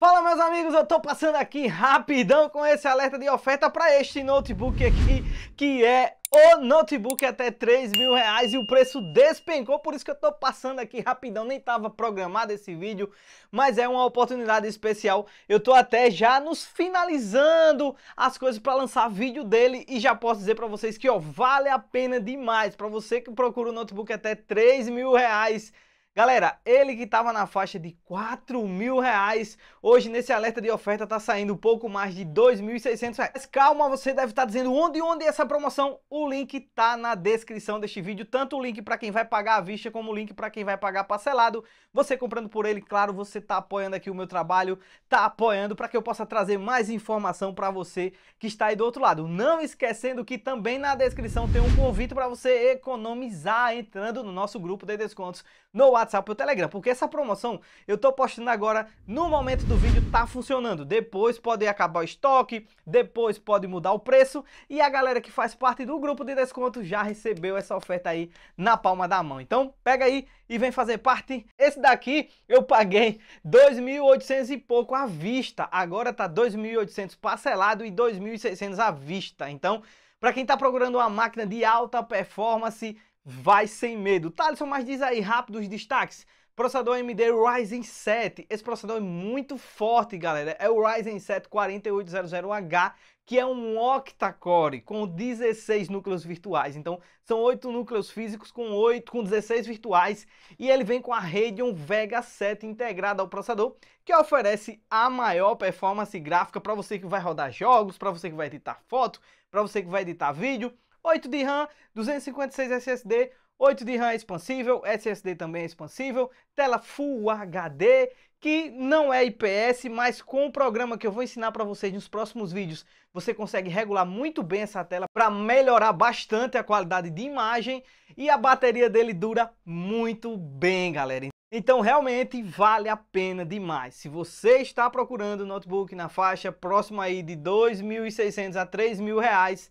Fala meus amigos, eu tô passando aqui rapidão com esse alerta de oferta para este notebook aqui, que é o notebook até 3 mil reais e o preço despencou, por isso que eu tô passando aqui rapidão, nem tava programado esse vídeo, mas é uma oportunidade especial, eu tô até já nos finalizando as coisas para lançar vídeo dele e já posso dizer para vocês que ó, vale a pena demais, para você que procura um notebook até 3 mil reais, Galera, ele que estava na faixa de 4 mil reais, hoje nesse alerta de oferta está saindo um pouco mais de 2.600 reais. Calma, você deve estar tá dizendo onde e onde é essa promoção. O link está na descrição deste vídeo, tanto o link para quem vai pagar à vista como o link para quem vai pagar parcelado. Você comprando por ele, claro, você está apoiando aqui o meu trabalho, está apoiando para que eu possa trazer mais informação para você que está aí do outro lado. Não esquecendo que também na descrição tem um convite para você economizar entrando no nosso grupo de descontos no WhatsApp WhatsApp o Telegram, porque essa promoção eu tô postando agora no momento do vídeo tá funcionando. Depois pode acabar o estoque, depois pode mudar o preço e a galera que faz parte do grupo de desconto já recebeu essa oferta aí na palma da mão. Então, pega aí e vem fazer parte. Esse daqui eu paguei 2.800 e pouco à vista. Agora tá 2.800 parcelado e 2.600 à vista. Então, para quem está procurando uma máquina de alta performance, vai sem medo. Thaleson, mas diz aí rápido os destaques. Processador AMD Ryzen 7. Esse processador é muito forte, galera. É o Ryzen 7 4800H, que é um octa-core com 16 núcleos virtuais. Então, são 8 núcleos físicos com 8 com 16 virtuais, e ele vem com a Radeon Vega 7 integrada ao processador, que oferece a maior performance gráfica para você que vai rodar jogos, para você que vai editar foto, para você que vai editar vídeo 8 de RAM, 256 SSD, 8 de RAM é expansível, SSD também é expansível, tela Full HD, que não é IPS, mas com o programa que eu vou ensinar para vocês nos próximos vídeos, você consegue regular muito bem essa tela para melhorar bastante a qualidade de imagem e a bateria dele dura muito bem, galera. Então realmente vale a pena demais. Se você está procurando notebook na faixa próxima aí de 2.600 a 3.000 reais,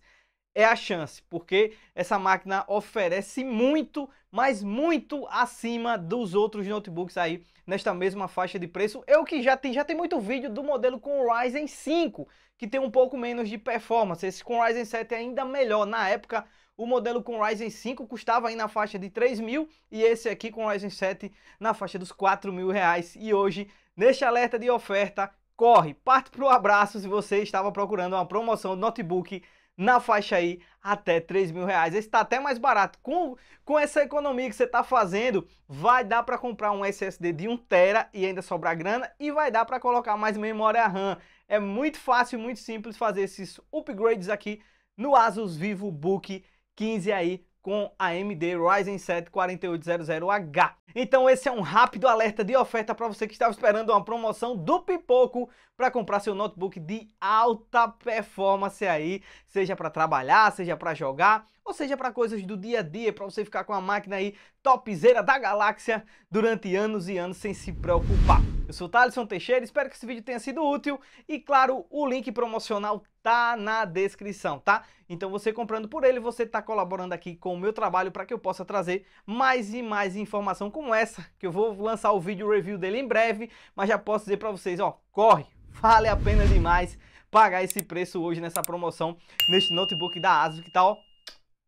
é a chance, porque essa máquina oferece muito, mas muito acima dos outros notebooks aí nesta mesma faixa de preço. Eu que já tem já tem muito vídeo do modelo com o Ryzen 5, que tem um pouco menos de performance. Esse com o Ryzen 7 é ainda melhor. Na época, o modelo com o Ryzen 5 custava aí na faixa de 3 mil e esse aqui com o Ryzen 7 na faixa dos 4 mil reais. E hoje, neste alerta de oferta, corre, parte para o abraço se você estava procurando uma promoção de notebook na faixa aí até 3 mil reais. Esse está até mais barato. Com, com essa economia que você está fazendo, vai dar para comprar um SSD de 1 tera e ainda sobrar grana e vai dar para colocar mais memória RAM. É muito fácil, muito simples fazer esses upgrades aqui no Asus Vivo Book 15 aí com a AMD Ryzen 7 4800H. Então esse é um rápido alerta de oferta para você que estava esperando uma promoção do Pipoco para comprar seu notebook de alta performance aí, seja para trabalhar, seja para jogar, ou seja, para coisas do dia a dia, para você ficar com a máquina aí topzeira da galáxia durante anos e anos sem se preocupar. Eu sou o Thaleson Teixeira, espero que esse vídeo tenha sido útil e claro, o link promocional tá na descrição, tá? Então você comprando por ele, você está colaborando aqui com o meu trabalho para que eu possa trazer mais e mais informação como essa, que eu vou lançar o vídeo review dele em breve, mas já posso dizer para vocês, ó, corre, vale a pena demais pagar esse preço hoje nessa promoção neste notebook da ASUS que tá, ó,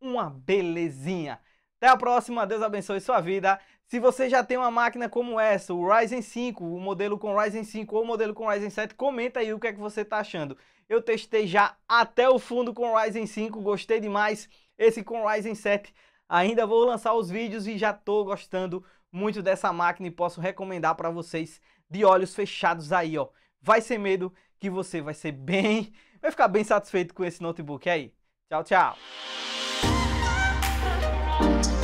uma belezinha. Até a próxima, Deus abençoe sua vida. Se você já tem uma máquina como essa, o Ryzen 5, o modelo com Ryzen 5 ou o modelo com Ryzen 7, comenta aí o que é que você está achando. Eu testei já até o fundo com o Ryzen 5, gostei demais. Esse com o Ryzen 7, ainda vou lançar os vídeos e já estou gostando muito dessa máquina e posso recomendar para vocês de olhos fechados aí, ó. Vai ser medo que você vai ser bem, vai ficar bem satisfeito com esse notebook aí. Tchau, tchau. Bye.